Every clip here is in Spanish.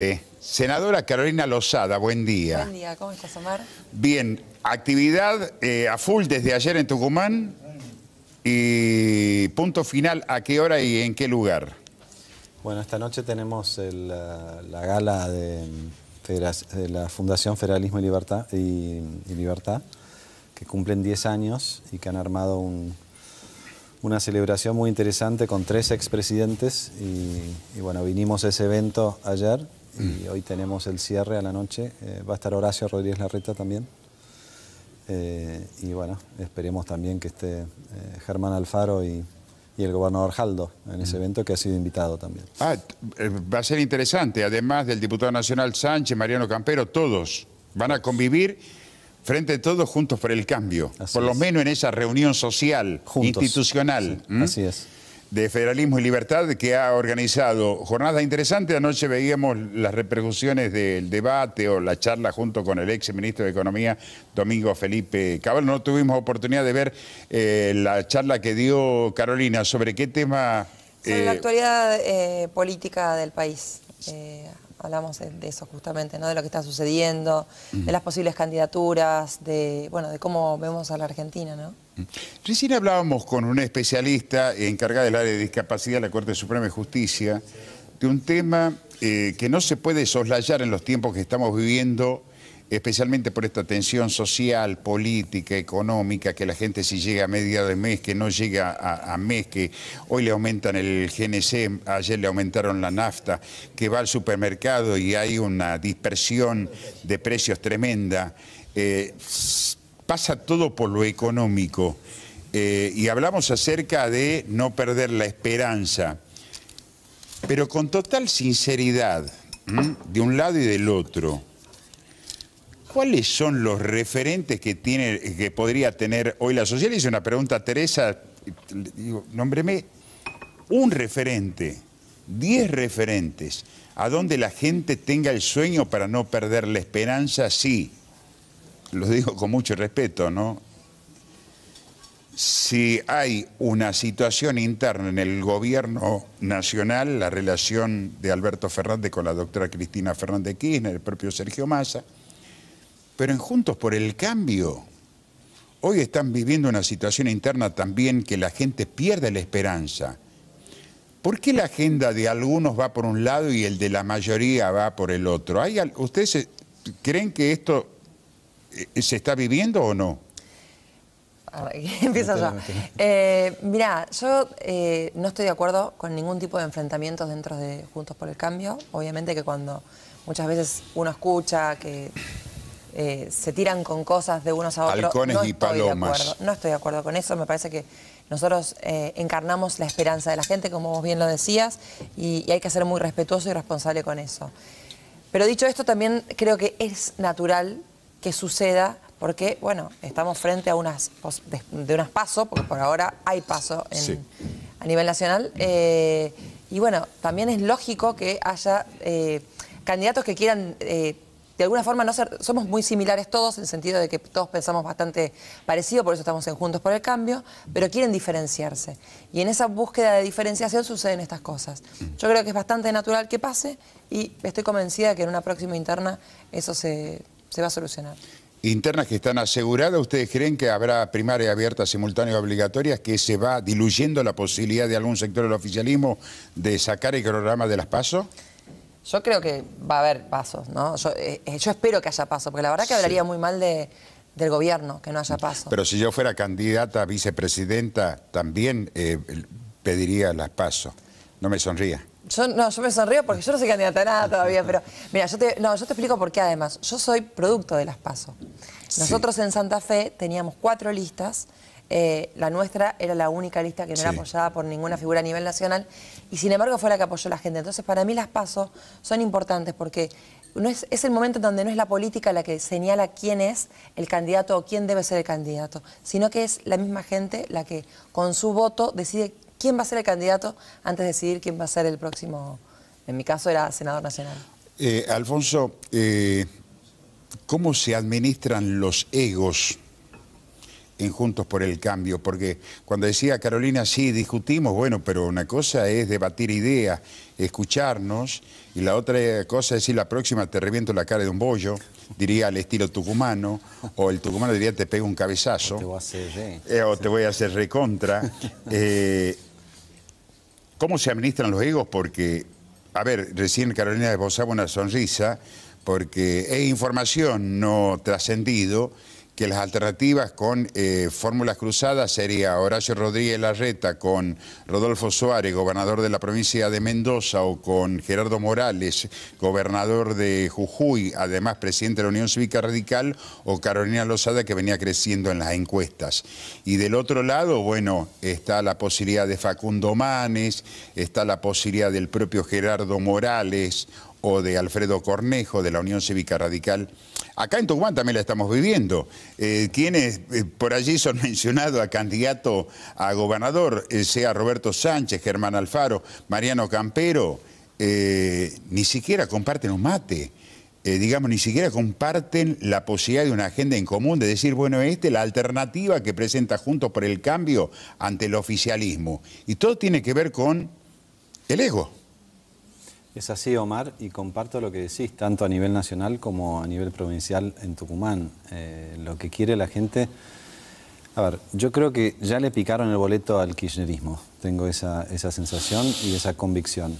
Eh, senadora Carolina Lozada, buen día. Buen día, ¿cómo estás, Omar? Bien, actividad eh, a full desde ayer en Tucumán y punto final, ¿a qué hora y en qué lugar? Bueno, esta noche tenemos la, gala de, la Fundación Federalismo y Libertad, que cumplen 10 años y que han armado una celebración muy interesante con tres expresidentes y, y bueno, vinimos a ese evento ayer y hoy tenemos el cierre a la noche. Eh, va a estar Horacio Rodríguez Larreta también. Eh, y bueno, esperemos también que esté eh, Germán Alfaro y, el gobernador Jaldo en ese mm. evento que ha sido invitado también. Ah, va a ser interesante, además del diputado nacional Sánchez, Mariano Campero, todos van a convivir frente a todos juntos por el cambio, por lo menos en esa reunión social, institucional. ¿Mm? Así es de Federalismo y Libertad que ha organizado jornada interesante Anoche veíamos las repercusiones del debate o la charla junto con el ex ministro de Economía, Domingo Felipe Cabal. No tuvimos oportunidad de ver eh, la charla que dio Carolina sobre qué tema... Sobre eh, la actualidad eh, política del país. hablamos de eso justamente, ¿no? de lo que está sucediendo, de las posibles candidaturas, de, bueno, de cómo vemos a la Argentina. ¿no? Recién hablábamos con un especialista encargado del área de discapacidad de la Corte Suprema de Justicia de un tema eh, que no se puede soslayar en los tiempos que estamos viviendo, especialmente por esta tensión social, política, económica, que la gente si llega a media de mes, que no llega a, mes, que hoy le aumentan el GNC, ayer le aumentaron la nafta, que va al supermercado y hay una dispersión de precios tremenda. Eh, pasa todo por lo económico. Eh, y hablamos acerca de no perder la esperanza, pero con total sinceridad, de un lado y del otro. ¿Cuáles son los referentes que, tiene, que podría tener hoy la sociedad? Hice una pregunta a Teresa, digo, nómbreme un referente, diez referentes, a donde la gente tenga el sueño para no perder la esperanza, sí, lo digo con mucho respeto, ¿no? Si hay una situación interna en el gobierno nacional, la relación de Alberto Fernández con la doctora Cristina Fernández Kirchner, el propio Sergio Massa, pero en Juntos por el Cambio, hoy están viviendo una situación interna también que la gente pierde la esperanza. ¿Por qué la agenda de algunos va por un lado y el de la mayoría va por el otro? ¿Hay, ¿Ustedes creen que esto eh, ¿Se está viviendo o no? empieza eh, yo. Mirá, mira, yo no estoy de acuerdo con ningún tipo de enfrentamientos dentro de Juntos por el Cambio. Obviamente que cuando muchas veces uno escucha que eh, se tiran con cosas de unos a otros, no estoy de acuerdo. No estoy de acuerdo con eso. Me parece que nosotros encarnamos la esperanza de la gente, como vos bien lo decías, y hay que ser muy respetuoso y responsable con eso. Pero dicho esto, también creo que es natural que suceda, porque, bueno, estamos frente a unas de unas pasos, porque por ahora hay pasos a nivel nacional. Eh, y bueno, también es lógico que haya eh, candidatos que quieran eh, de alguna forma no ser, somos muy similares todos, en el sentido de que todos pensamos bastante parecido, por eso estamos en Juntos por el Cambio, pero quieren diferenciarse. Y en esa búsqueda de diferenciación suceden estas cosas. Yo creo que es bastante natural que pase y estoy convencida que en una próxima interna eso se, se va a solucionar. Internas que están aseguradas, ¿ustedes creen que habrá primarias abiertas simultáneas obligatorias que se va diluyendo la posibilidad de algún sector del oficialismo de sacar el programa de las pasos? Yo creo que va a haber pasos, ¿no? Yo, eh, eh, espero que haya pasos, porque la verdad que hablaría muy mal del gobierno, que no haya pasos. Pero si yo fuera candidata a vicepresidenta, también eh, pediría las pasos. No me sonría. Yo, no, yo me sonrío porque yo no soy candidata a nada todavía, pero mira, yo te, no, yo te explico por qué además. Yo soy producto de las pasos Nosotros en Santa Fe teníamos cuatro listas, eh, la nuestra era la única lista que no era apoyada por ninguna figura a nivel nacional y sin embargo fue la que apoyó la gente. Entonces para mí las pasos son importantes porque no es, es, el momento donde no es la política la que señala quién es el candidato o quién debe ser el candidato, sino que es la misma gente la que con su voto decide quién va a ser el candidato antes de decidir quién va a ser el próximo, en mi caso era senador nacional. Eh, Alfonso, eh, ¿cómo se administran los egos? en Juntos por el Cambio, porque cuando decía Carolina, sí, discutimos, bueno, pero una cosa es debatir ideas, escucharnos, y la otra cosa es decir, la próxima te reviento la cara de un bollo, diría al estilo tucumano, o el tucumano diría te pego un cabezazo, o te voy a hacer, eh, recontra. Eh, ¿Cómo se administran los egos? Porque, a ver, recién Carolina esbozaba una sonrisa, porque es información no trascendido que las alternativas con eh, fórmulas cruzadas sería Horacio Rodríguez Larreta con Rodolfo Suárez, gobernador de la provincia de Mendoza, o con Gerardo Morales, gobernador de Jujuy, además presidente de la Unión Cívica Radical, o Carolina Lozada, que venía creciendo en las encuestas. Y del otro lado, bueno, está la posibilidad de Facundo Manes, está la posibilidad del propio Gerardo Morales, o de Alfredo Cornejo, de la Unión Cívica Radical. Acá en Tucumán también la estamos viviendo. Eh, quienes eh, por allí son mencionados a candidato a gobernador, eh, sea Roberto Sánchez, Germán Alfaro, Mariano Campero, ni siquiera comparten un mate. digamos, ni siquiera comparten la posibilidad de una agenda en común, de decir, bueno, esta es la alternativa que presenta Juntos por el Cambio ante el oficialismo. Y todo tiene que ver con el ego. Es así, Omar, y comparto lo que decís, tanto a nivel nacional como a nivel provincial en Tucumán. Eh, lo que quiere la gente... A ver, yo creo que ya le picaron el boleto al kirchnerismo, tengo esa, sensación y esa convicción.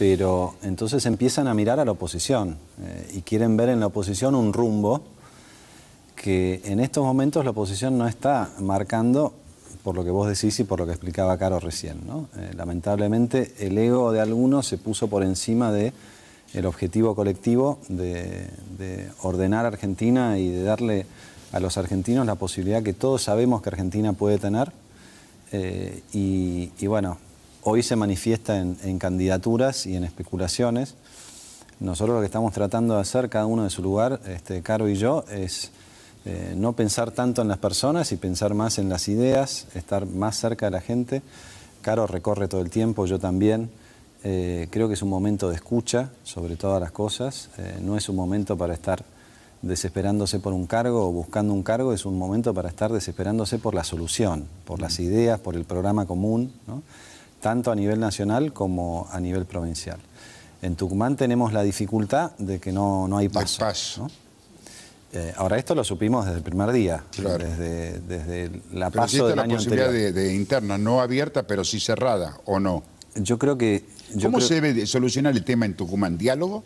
Pero entonces empiezan a mirar a la oposición eh, y quieren ver en la oposición un rumbo que en estos momentos la oposición no está marcando por lo que vos decís y por lo que explicaba Caro recién. Eh, lamentablemente el ego de algunos se puso por encima de objetivo colectivo de, ordenar Argentina y de darle a los argentinos la posibilidad que todos sabemos que Argentina puede tener. Eh, y, bueno, hoy se manifiesta en, candidaturas y en especulaciones. Nosotros lo que estamos tratando de hacer, cada uno de su lugar, este, Caro y yo, es eh, no pensar tanto en las personas y pensar más en las ideas, estar más cerca de la gente. Caro recorre todo el tiempo, yo también. Eh, creo que es un momento de escucha sobre todas las cosas. Eh, no es un momento para estar desesperándose por un cargo o buscando un cargo, es un momento para estar desesperándose por la solución, por las mm. ideas, por el programa común, tanto a nivel nacional como a nivel provincial. En Tucumán tenemos la dificultad de que no, hay paso. Eh, ahora, esto lo supimos desde el primer día, desde, desde, la pero del la posibilidad De, de, interna, no abierta, pero sí cerrada, ¿o no? Yo creo que... Yo ¿Cómo se debe solucionar el tema en Tucumán? ¿Diálogo?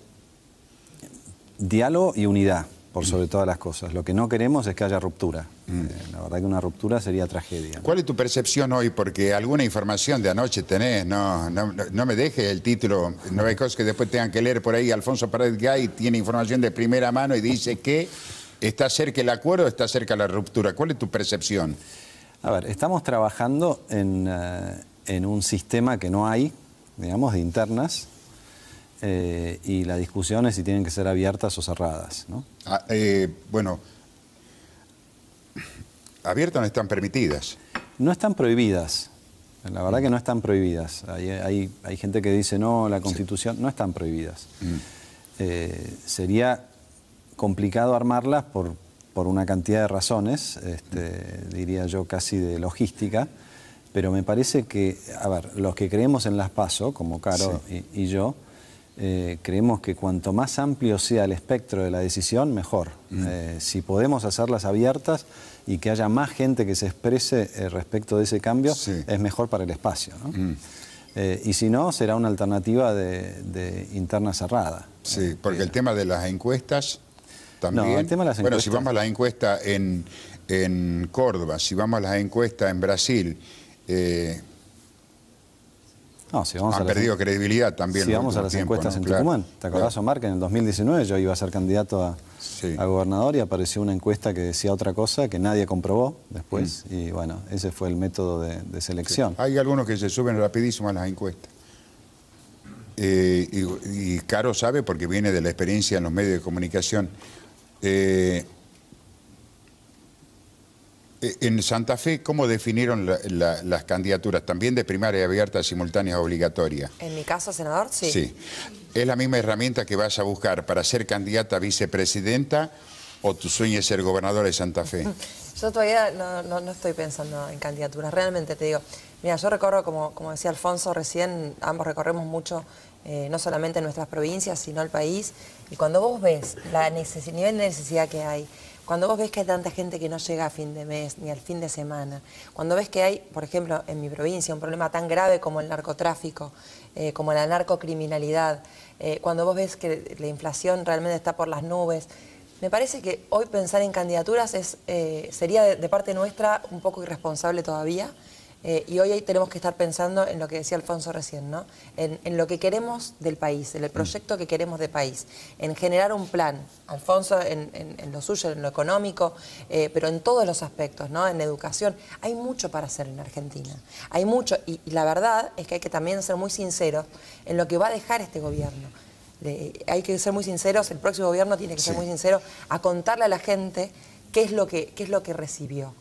Diálogo y unidad por sobre todas las cosas. Lo que no queremos es que haya ruptura. Mm. Eh, la verdad que una ruptura sería tragedia. ¿Cuál es tu percepción hoy? Porque alguna información de anoche tenés, no, no, me deje el título, no hay cosas que después tengan que leer por ahí. Alfonso Paredes Gay tiene información de primera mano y dice que está cerca el acuerdo, está cerca la ruptura. ¿Cuál es tu percepción? A ver, estamos trabajando en, eh, en un sistema que no hay, digamos, de internas, eh, y las discusiones si tienen que ser abiertas o cerradas. ¿no? Ah, eh, bueno, abiertas no están permitidas. No están prohibidas. La verdad que no están prohibidas. Hay, gente que dice no, la constitución, no están prohibidas. Mm. Eh, sería complicado armarlas por, por una cantidad de razones, este, diría yo casi de logística, pero me parece que, a ver, los que creemos en las PASO, como Caro y, yo, eh, creemos que cuanto más amplio sea el espectro de la decisión, mejor. Mm. Eh, si podemos hacerlas abiertas y que haya más gente que se exprese eh, respecto de ese cambio, es mejor para el espacio. Mm. y si no, será una alternativa de, interna cerrada. Sí, porque el tema de las encuestas también... Bueno, si vamos a las encuestas en, en Córdoba, si vamos a las encuestas en Brasil... No, si vamos Han perdido credibilidad también. Si vamos a las encuestas en Tucumán, ¿te acordás, Omar, que en el 2019 yo iba a ser candidato a, gobernador y apareció una encuesta que decía otra cosa que nadie comprobó después? Mm. Y bueno, ese fue el método de, selección. Hay algunos que se suben rapidísimo a las encuestas. Eh, y, Caro sabe porque viene de la experiencia en los medios de comunicación. Eh, en Santa Fe, ¿cómo definieron las candidaturas? También de primaria abierta, simultánea, obligatoria. En mi caso, senador, sí. Sí. ¿Es la misma herramienta que vas a buscar para ser candidata vicepresidenta o tu sueño es ser gobernadora de Santa Fe? yo todavía no, estoy pensando en candidaturas, realmente te digo. Mira, yo recorro, como, decía Alfonso recién, ambos recorremos mucho eh, no solamente nuestras provincias, sino el país. Y cuando vos ves la nivel de necesidad que hay, cuando vos ves que hay tanta gente que no llega a fin de mes ni al fin de semana, cuando ves que hay, por ejemplo, en mi provincia un problema tan grave como el narcotráfico, eh, como la narcocriminalidad, eh, cuando vos ves que la inflación realmente está por las nubes, me parece que hoy pensar en candidaturas es, eh, sería de, parte nuestra un poco irresponsable todavía eh, y hoy tenemos que estar pensando en lo que decía Alfonso recién, ¿no? En, lo que queremos del país, en el proyecto que queremos de país, en generar un plan, Alfonso en, lo suyo, en lo económico, eh, pero en todos los aspectos, ¿no? En educación. Hay mucho para hacer en Argentina, hay mucho, y, la verdad es que hay que también ser muy sinceros en lo que va a dejar este gobierno. hay que ser muy sinceros, el próximo gobierno tiene que ser muy sincero a contarle a la gente qué es lo que, qué es lo que recibió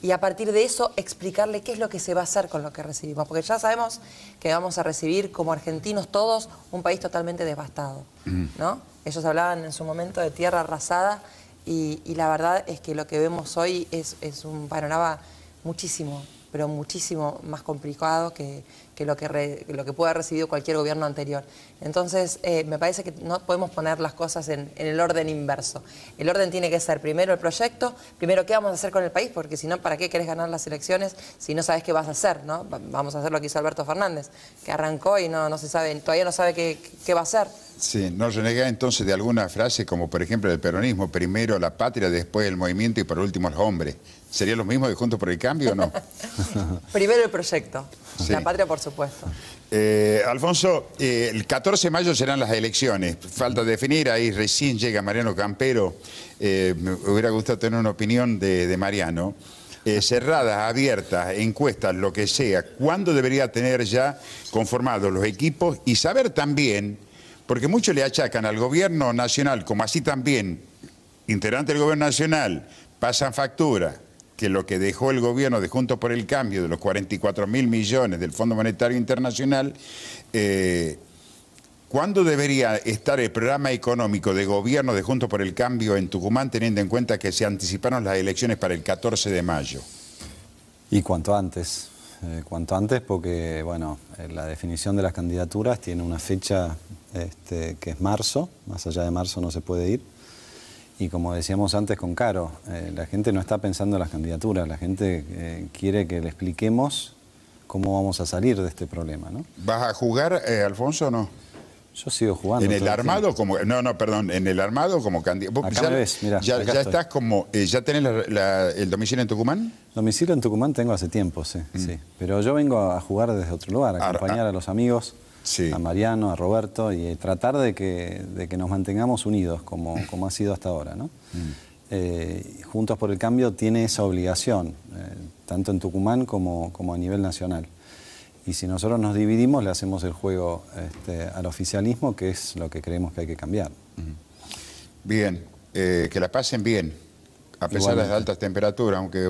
y a partir de eso explicarle qué es lo que se va a hacer con lo que recibimos, porque ya sabemos que vamos a recibir como argentinos todos un país totalmente devastado, mm. ¿no? Ellos hablaban en su momento de tierra arrasada y, la verdad es que lo que vemos hoy es, es un panorama muchísimo, pero muchísimo más complicado que, que lo que, lo que pueda haber recibido cualquier gobierno anterior. Entonces, eh, me parece que no podemos poner las cosas en, en, el orden inverso. El orden tiene que ser primero el proyecto, primero qué vamos a hacer con el país, porque si no, ¿para qué querés ganar las elecciones si no sabes qué vas a hacer? ¿no? Vamos a hacer lo que hizo Alberto Fernández, que arrancó y no, no se sabe, todavía no sabe qué, qué va a hacer. Sí, no renega entonces de alguna frase como por ejemplo el peronismo, primero la patria, después el movimiento y por último los hombres. ¿Sería lo mismo de Juntos por el Cambio o no? primero el proyecto, la patria por supuesto. Eh, Alfonso, eh, el 14 de mayo serán las elecciones, falta definir, ahí recién llega Mariano Campero, eh, me hubiera gustado tener una opinión de, Mariano. Cerrada, cerradas, abiertas, encuestas, lo que sea, ¿cuándo debería tener ya conformados los equipos y saber también porque muchos le achacan al gobierno nacional, como así también, integrante del gobierno nacional, pasan factura, que lo que dejó el gobierno de Juntos por el Cambio, de los 44 mil millones del Fondo Monetario Internacional, eh, ¿Cuándo debería estar el programa económico de gobierno de Junto por el Cambio en Tucumán, teniendo en cuenta que se anticiparon las elecciones para el 14 de mayo? Y cuanto antes. Eh, cuanto antes porque, bueno, eh, la definición de las candidaturas tiene una fecha este, que es marzo, más allá de marzo no se puede ir. Y como decíamos antes con Caro, eh, la gente no está pensando en las candidaturas, la gente quiere que le expliquemos cómo vamos a salir de este problema. ¿no? ¿Vas a jugar, Alfonso, o no? Yo sigo jugando. En el armado como... No, no, perdón. En el armado como candidato. ya, ya, estás como... Eh, ¿Ya tenés el domicilio en Tucumán? Domicilio en Tucumán tengo hace tiempo, sí. Mm. sí. Pero yo vengo a jugar desde otro lugar, a acompañar a los amigos. a Mariano, a Roberto, y eh, tratar de que, de que nos mantengamos unidos, como, como ha sido hasta ahora. ¿no? Mm. Eh, Juntos por el Cambio tiene esa obligación, tanto en Tucumán como, como a nivel nacional. Y si nosotros nos dividimos, le hacemos el juego este, al oficialismo, que es lo que creemos que hay que cambiar. Bien, eh, que la pasen bien, a pesar de las altas temperaturas, aunque...